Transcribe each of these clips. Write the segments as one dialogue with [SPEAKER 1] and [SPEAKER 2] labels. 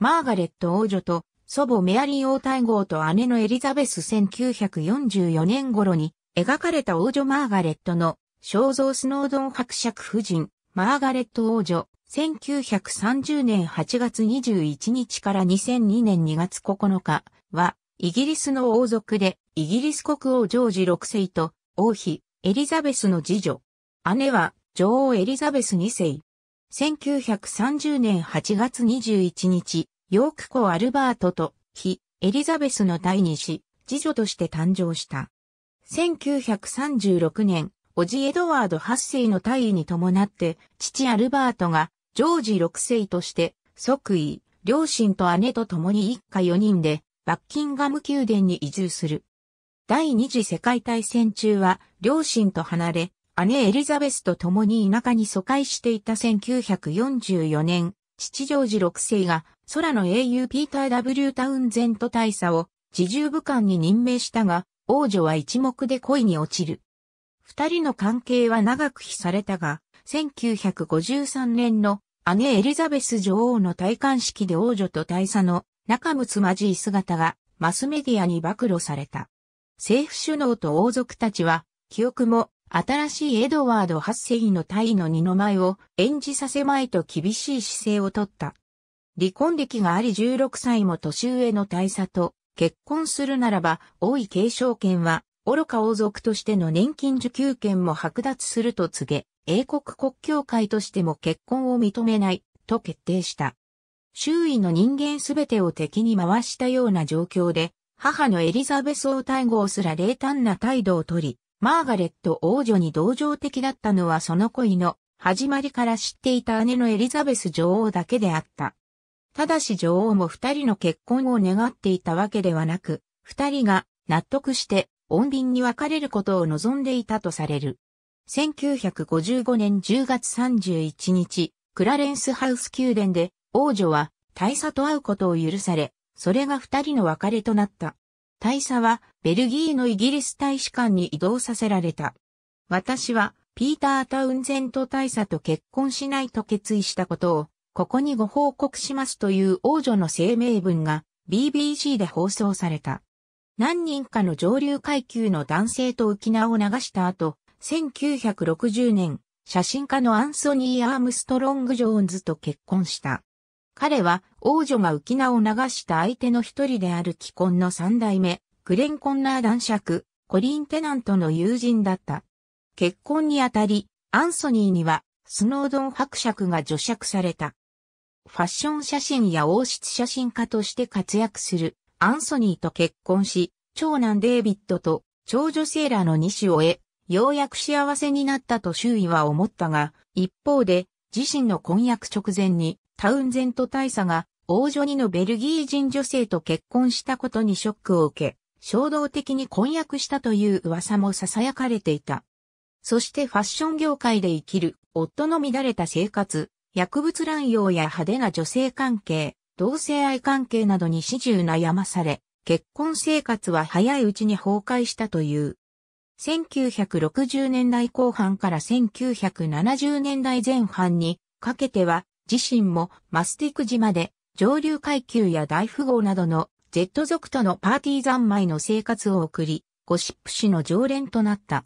[SPEAKER 1] マーガレット王女と祖母メアリー王太后と姉のエリザベス1944年頃に描かれた王女マーガレットの肖像スノードン伯爵夫人マーガレット王女1930年8月21日から2002年2月9日はイギリスの王族でイギリス国王ジョージ6世と王妃エリザベスの次女。姉は女王エリザベス2世。1930年8月21日、ヨークコ・アルバートと、非、エリザベスの第二子、次女として誕生した。1936年、おじエドワード8世の退位に伴って、父アルバートが、ジョージ6世として、即位、両親と姉と共に一家4人で、バッキンガム宮殿に移住する。第二次世界大戦中は、両親と離れ、姉エリザベスと共に田舎に疎開していた1944年、父ジョージ6世が空の英雄ピーター・ W・ タウンゼント大佐を自重武官に任命したが、王女は一目で恋に落ちる。二人の関係は長く比されたが、1953年の姉エリザベス女王の戴冠式で王女と大佐の仲睦まじい姿がマスメディアに暴露された。政府首脳と王族たちは記憶も新しいエドワード8世の大尉の二の舞を演じさせまいと厳しい姿勢をとった。離婚歴があり16歳も年上の大佐と結婚するならば、王位継承権は愚か王族としての年金受給権も剥奪すると告げ、英国国教会としても結婚を認めないと決定した。周囲の人間すべてを敵に回したような状況で、母のエリザベス王太后すら冷淡な態度をとり、マーガレット王女に同情的だったのはその恋の始まりから知っていた姉のエリザベス女王だけであった。ただし女王も二人の結婚を願っていたわけではなく、二人が納得して穏便に別れることを望んでいたとされる。1955年10月31日、クラレンスハウス宮殿で王女は大佐と会うことを許され、それが二人の別れとなった。大佐はベルギーのイギリス大使館に移動させられた。私はピーター・タウンゼント大佐と結婚しないと決意したことを、ここにご報告しますという王女の声明文が BBC で放送された。何人かの上流階級の男性と浮き名を流した後、1960年、写真家のアンソニー・アームストロング・ジョーンズと結婚した。彼は王女が浮き名を流した相手の一人である既婚の三代目、クレン・コンナー男爵、コリン・テナントの友人だった。結婚にあたり、アンソニーには、スノードン伯爵が除爵された。ファッション写真や王室写真家として活躍するアンソニーと結婚し、長男デイビッドと長女セーラーの2子を得、ようやく幸せになったと周囲は思ったが、一方で、自身の婚約直前にタウンゼント大佐が王女にのベルギー人女性と結婚したことにショックを受け、衝動的に婚約したという噂も囁かれていた。そしてファッション業界で生きる夫の乱れた生活、薬物乱用や派手な女性関係、同性愛関係などに始終悩まされ、結婚生活は早いうちに崩壊したという。1960年代後半から1970年代前半にかけては自身もマスティク島で上流階級や大富豪などの Z 族とのパーティー三昧の生活を送り、ゴシップ誌の常連となった。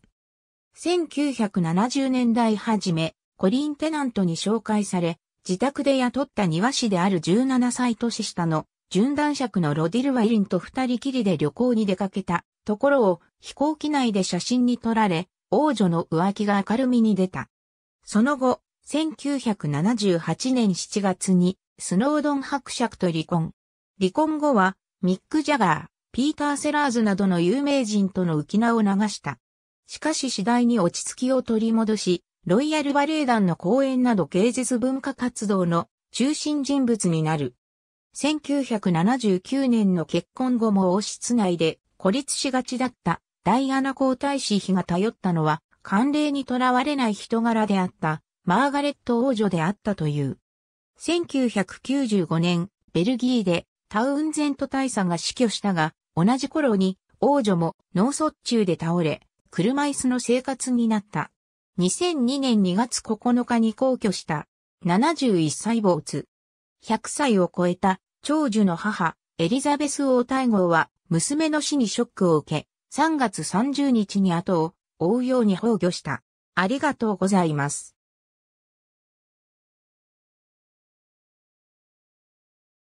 [SPEAKER 1] 1970年代初め、コリン・テナントに紹介され、自宅で雇った庭師である17歳年下の純男爵のロディル・ワイリンと二人きりで旅行に出かけたところを飛行機内で写真に撮られ、王女の浮気が明るみに出た。その後、1978年7月にスノードン伯爵と離婚。離婚後はミック・ジャガー、ピーター・セラーズなどの有名人との浮き名を流した。しかし次第に落ち着きを取り戻し、ロイヤルバレエ団の公演など芸術文化活動の中心人物になる。1979年の結婚後も王室内で孤立しがちだったダイアナ皇太子妃が頼ったのは慣例にとらわれない人柄であったマーガレット王女であったという。1995年、ベルギーでタウンゼント大佐が死去したが、同じ頃に王女も脳卒中で倒れ、車椅子の生活になった。2002年2月9日に皇居した、71歳没。100歳を超えた長寿の母、エリザベス王太后は、娘の死にショックを受け、3月30日に後を追うように崩御した。ありがとうございます。